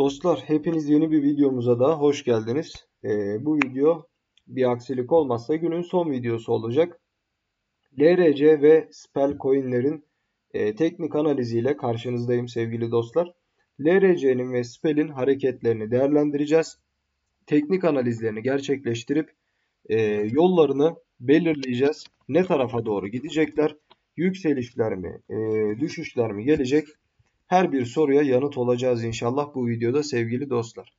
Dostlar hepiniz yeni bir videomuza da hoş geldiniz. Ee, bu video bir aksilik olmazsa günün son videosu olacak. LRC ve Spell coinlerin e, teknik analiziyle karşınızdayım sevgili dostlar. LRC'nin ve Spell'in hareketlerini değerlendireceğiz. Teknik analizlerini gerçekleştirip e, yollarını belirleyeceğiz. Ne tarafa doğru gidecekler? Yükselişler mi, e, düşüşler mi gelecek? Her bir soruya yanıt olacağız inşallah bu videoda sevgili dostlar.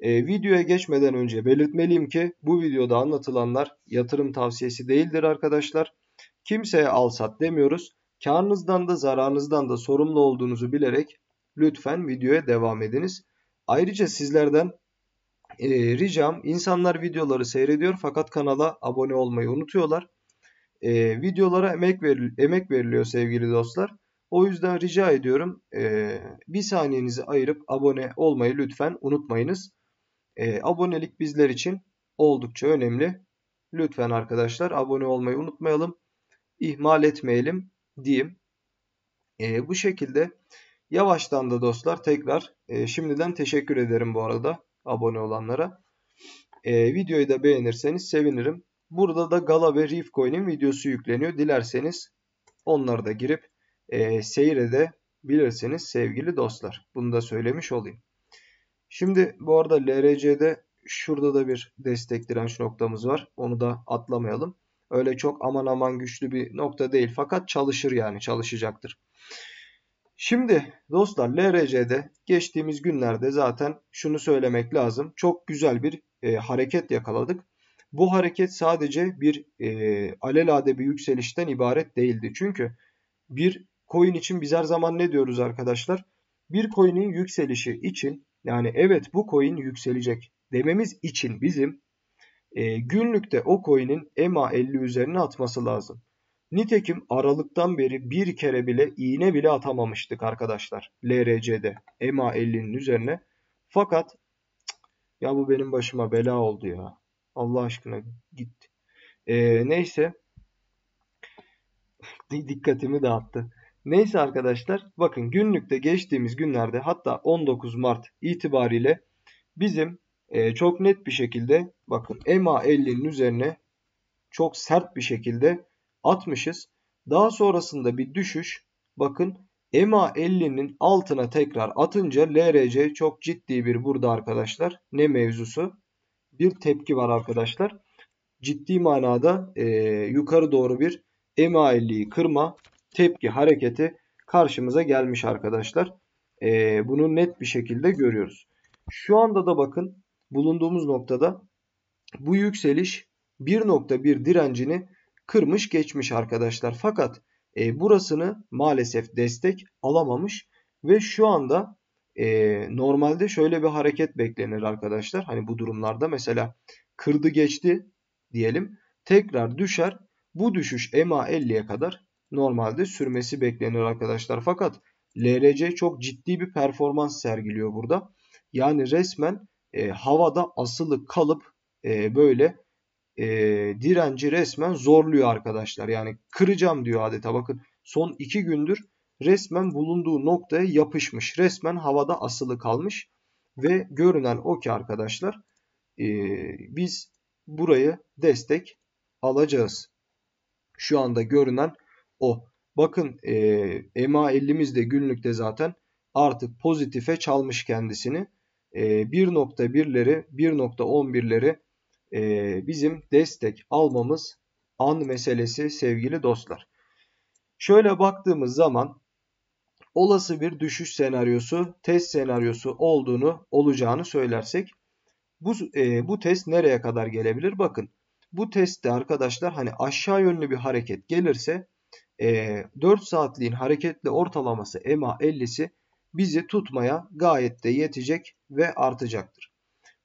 E, videoya geçmeden önce belirtmeliyim ki bu videoda anlatılanlar yatırım tavsiyesi değildir arkadaşlar. Kimseye al sat demiyoruz. Karnınızdan da zararınızdan da sorumlu olduğunuzu bilerek lütfen videoya devam ediniz. Ayrıca sizlerden e, ricam insanlar videoları seyrediyor fakat kanala abone olmayı unutuyorlar. E, videolara emek, ver, emek veriliyor sevgili dostlar. O yüzden rica ediyorum e, bir saniyenizi ayırıp abone olmayı lütfen unutmayınız. E, abonelik bizler için oldukça önemli. Lütfen arkadaşlar abone olmayı unutmayalım. İhmal etmeyelim diyeyim. E, bu şekilde yavaştan da dostlar tekrar şimdiden teşekkür ederim bu arada abone olanlara. videoyu da beğenirseniz sevinirim. Burada da Gala ve Reef Coin'in videosu yükleniyor. Dilerseniz onları da girip e, ee, seyredebilirsiniz sevgili dostlar. Bunu da söylemiş olayım. Şimdi bu arada LRC'de şurada da bir destek direnç noktamız var. Onu da atlamayalım. Öyle çok aman aman güçlü bir nokta değil fakat çalışır yani çalışacaktır. Şimdi dostlar LRC'de geçtiğimiz günlerde zaten şunu söylemek lazım. Çok güzel bir e, hareket yakaladık. Bu hareket sadece bir e, alelade bir yükselişten ibaret değildi. Çünkü bir Coin için biz her zaman ne diyoruz arkadaşlar? Bir coin'in yükselişi için yani evet bu coin yükselecek dememiz için bizim e, günlükte o coin'in EMA 50 üzerine atması lazım. Nitekim Aralık'tan beri bir kere bile iğne bile atamamıştık arkadaşlar. LRC'de EMA 50'nin üzerine. Fakat ya bu benim başıma bela oldu ya. Allah aşkına gitti. Ee, neyse. Dikkatimi dağıttı. Neyse arkadaşlar bakın günlükte geçtiğimiz günlerde hatta 19 Mart itibariyle bizim e, çok net bir şekilde bakın EMA 50'nin üzerine çok sert bir şekilde atmışız. Daha sonrasında bir düşüş bakın EMA 50'nin altına tekrar atınca LRC çok ciddi bir burada arkadaşlar ne mevzusu bir tepki var arkadaşlar. Ciddi manada e, yukarı doğru bir EMA 50'yi kırma tepki hareketi karşımıza gelmiş arkadaşlar. E, bunu net bir şekilde görüyoruz. Şu anda da bakın bulunduğumuz noktada bu yükseliş 1.1 direncini kırmış geçmiş arkadaşlar. Fakat e, burasını maalesef destek alamamış ve şu anda e, normalde şöyle bir hareket beklenir arkadaşlar. Hani bu durumlarda mesela kırdı geçti diyelim tekrar düşer. Bu düşüş EMA 50'ye kadar normalde sürmesi beklenir arkadaşlar. Fakat LRC çok ciddi bir performans sergiliyor burada. Yani resmen e, havada asılı kalıp e, böyle e, direnci resmen zorluyor arkadaşlar. Yani kıracağım diyor adeta. Bakın son iki gündür resmen bulunduğu noktaya yapışmış. Resmen havada asılı kalmış. Ve görünen o ki arkadaşlar e, biz burayı destek alacağız. Şu anda görünen o. Bakın e, MA50'miz de günlükte zaten artık pozitife çalmış kendisini. E, 1.1'leri 1.11'leri e, bizim destek almamız an meselesi sevgili dostlar. Şöyle baktığımız zaman olası bir düşüş senaryosu, test senaryosu olduğunu, olacağını söylersek bu, e, bu test nereye kadar gelebilir? Bakın bu testte arkadaşlar hani aşağı yönlü bir hareket gelirse e, ee, 4 saatliğin hareketli ortalaması EMA 50'si bizi tutmaya gayet de yetecek ve artacaktır.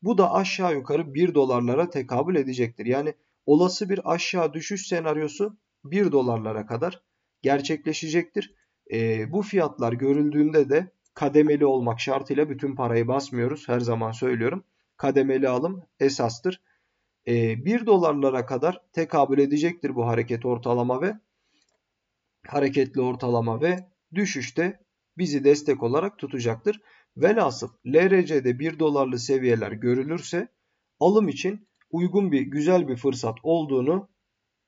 Bu da aşağı yukarı 1 dolarlara tekabül edecektir. Yani olası bir aşağı düşüş senaryosu 1 dolarlara kadar gerçekleşecektir. E, bu fiyatlar görüldüğünde de kademeli olmak şartıyla bütün parayı basmıyoruz. Her zaman söylüyorum. Kademeli alım esastır. E, ee, 1 dolarlara kadar tekabül edecektir bu hareket ortalama ve hareketli ortalama ve düşüşte bizi destek olarak tutacaktır. Velhasıl LRC'de 1 dolarlı seviyeler görülürse alım için uygun bir güzel bir fırsat olduğunu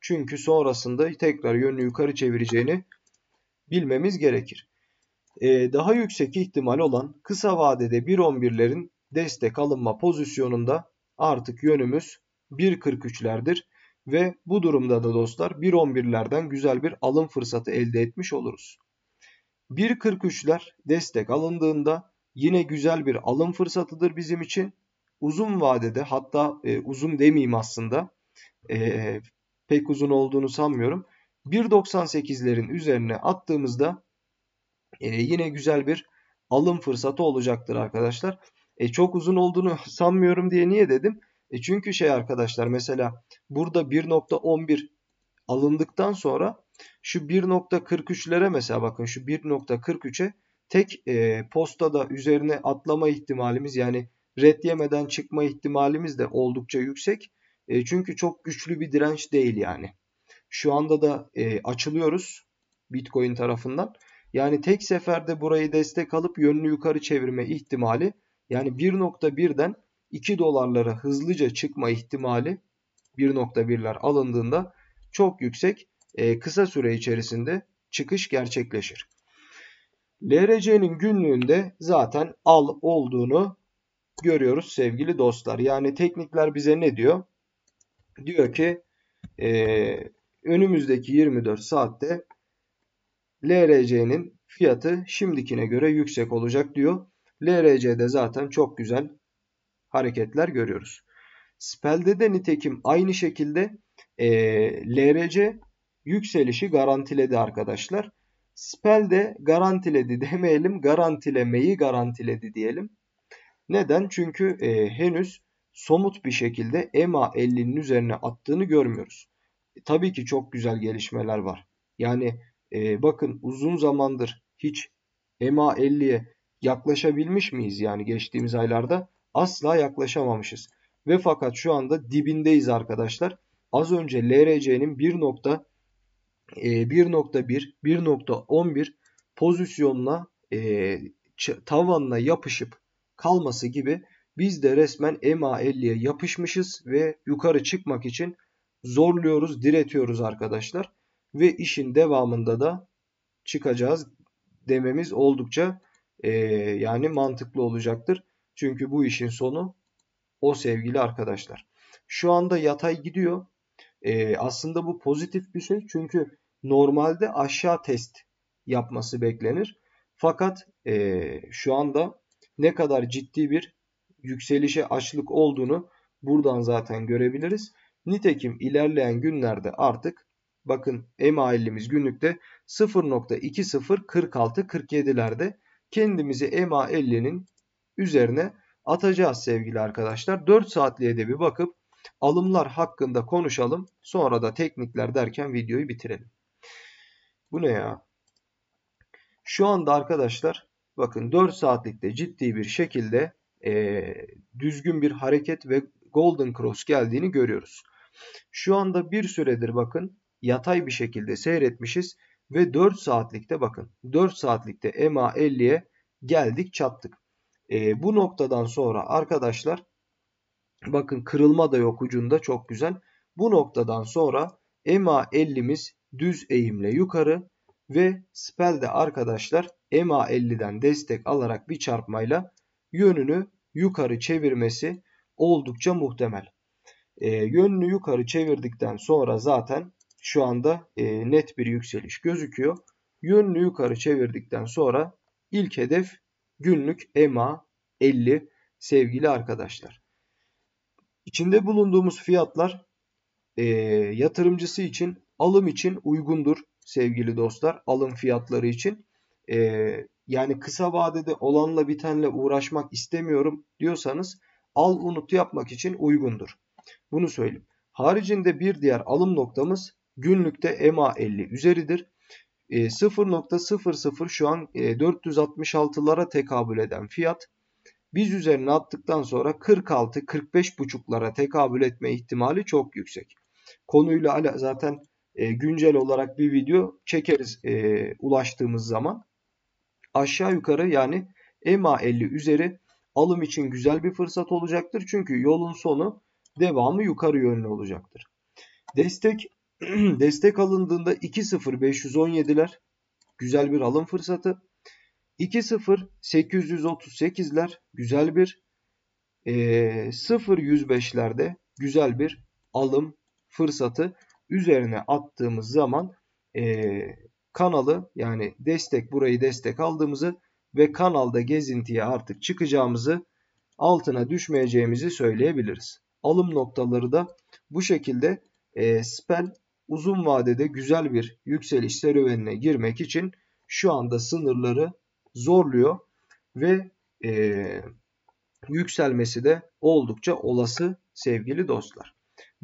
çünkü sonrasında tekrar yönünü yukarı çevireceğini bilmemiz gerekir. Ee, daha yüksek ihtimal olan kısa vadede 1.11'lerin destek alınma pozisyonunda artık yönümüz 1.43'lerdir. Ve bu durumda da dostlar 1.11'lerden güzel bir alım fırsatı elde etmiş oluruz. 1.43'ler destek alındığında yine güzel bir alım fırsatıdır bizim için. Uzun vadede hatta e, uzun demeyeyim aslında e, pek uzun olduğunu sanmıyorum. 1.98'lerin üzerine attığımızda e, yine güzel bir alım fırsatı olacaktır arkadaşlar. E, çok uzun olduğunu sanmıyorum diye niye dedim? E çünkü şey arkadaşlar mesela burada 1.11 alındıktan sonra şu 1.43'lere mesela bakın şu 1.43'e tek e, postada üzerine atlama ihtimalimiz yani red yemeden çıkma ihtimalimiz de oldukça yüksek. E, çünkü çok güçlü bir direnç değil yani. Şu anda da e, açılıyoruz Bitcoin tarafından. Yani tek seferde burayı destek alıp yönünü yukarı çevirme ihtimali yani 1.1'den 2 dolarlara hızlıca çıkma ihtimali 1.1'ler alındığında çok yüksek e, kısa süre içerisinde çıkış gerçekleşir. LRC'nin günlüğünde zaten al olduğunu görüyoruz sevgili dostlar. Yani teknikler bize ne diyor? Diyor ki e, önümüzdeki 24 saatte LRC'nin fiyatı şimdikine göre yüksek olacak diyor. LRC'de zaten çok güzel hareketler görüyoruz. Spell'de de nitekim aynı şekilde e, LRC yükselişi garantiledi arkadaşlar. Spell'de garantiledi demeyelim, garantilemeyi garantiledi diyelim. Neden? Çünkü e, henüz somut bir şekilde EMA 50'nin üzerine attığını görmüyoruz. E, tabii ki çok güzel gelişmeler var. Yani e, bakın uzun zamandır hiç EMA 50'ye yaklaşabilmiş miyiz? Yani geçtiğimiz aylarda asla yaklaşamamışız. Ve fakat şu anda dibindeyiz arkadaşlar. Az önce LRC'nin 1.1, 1.11 pozisyonuna e, tavanına yapışıp kalması gibi biz de resmen MA50'ye yapışmışız ve yukarı çıkmak için zorluyoruz, diretiyoruz arkadaşlar. Ve işin devamında da çıkacağız dememiz oldukça e, yani mantıklı olacaktır. Çünkü bu işin sonu o sevgili arkadaşlar. Şu anda yatay gidiyor. Ee, aslında bu pozitif bir şey. Çünkü normalde aşağı test yapması beklenir. Fakat e, şu anda ne kadar ciddi bir yükselişe açlık olduğunu buradan zaten görebiliriz. Nitekim ilerleyen günlerde artık bakın EMA50'miz günlükte 0.2046-47'lerde kendimizi EMA50'nin üzerine atacağız sevgili arkadaşlar. 4 saatliğe de bir bakıp alımlar hakkında konuşalım. Sonra da teknikler derken videoyu bitirelim. Bu ne ya? Şu anda arkadaşlar bakın 4 saatlikte ciddi bir şekilde e, düzgün bir hareket ve Golden Cross geldiğini görüyoruz. Şu anda bir süredir bakın yatay bir şekilde seyretmişiz ve 4 saatlikte bakın 4 saatlikte MA 50'ye geldik çattık. E, bu noktadan sonra arkadaşlar bakın kırılma da yok ucunda çok güzel. Bu noktadan sonra EMA 50'miz düz eğimle yukarı ve spel de arkadaşlar EMA 50'den destek alarak bir çarpmayla yönünü yukarı çevirmesi oldukça muhtemel. E, yönünü yukarı çevirdikten sonra zaten şu anda e, net bir yükseliş gözüküyor. Yönünü yukarı çevirdikten sonra ilk hedef günlük EMA 50 sevgili arkadaşlar. İçinde bulunduğumuz fiyatlar e, yatırımcısı için alım için uygundur sevgili dostlar. Alım fiyatları için. E, yani kısa vadede olanla bitenle uğraşmak istemiyorum diyorsanız al unut yapmak için uygundur. Bunu söyleyeyim. Haricinde bir diğer alım noktamız günlükte EMA 50 üzeridir. 0.00 ee, şu an 466'lara e, tekabül eden fiyat biz üzerine attıktan sonra 46-45 buçuklara tekabül etme ihtimali çok yüksek. Konuyla zaten e, güncel olarak bir video çekeriz e, ulaştığımız zaman. Aşağı yukarı yani EMA 50 üzeri alım için güzel bir fırsat olacaktır. Çünkü yolun sonu devamı yukarı yönlü olacaktır. Destek destek alındığında 2.0517'ler güzel bir alım fırsatı. 2.0838'ler güzel bir e, 0.105'lerde güzel bir alım fırsatı üzerine attığımız zaman e, kanalı yani destek burayı destek aldığımızı ve kanalda gezintiye artık çıkacağımızı altına düşmeyeceğimizi söyleyebiliriz. Alım noktaları da bu şekilde e, spell uzun vadede güzel bir yükseliş serüvenine girmek için şu anda sınırları zorluyor ve e, yükselmesi de oldukça olası sevgili dostlar.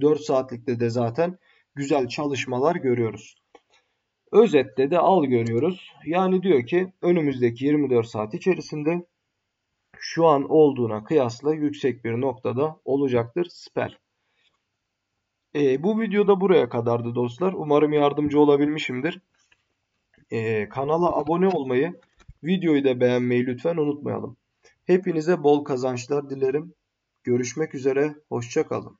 4 saatlikte de zaten güzel çalışmalar görüyoruz. Özette de al görüyoruz. Yani diyor ki önümüzdeki 24 saat içerisinde şu an olduğuna kıyasla yüksek bir noktada olacaktır. Sper. E, bu videoda buraya kadardı dostlar. Umarım yardımcı olabilmişimdir. E, kanala abone olmayı, videoyu da beğenmeyi lütfen unutmayalım. Hepinize bol kazançlar dilerim. Görüşmek üzere, hoşçakalın.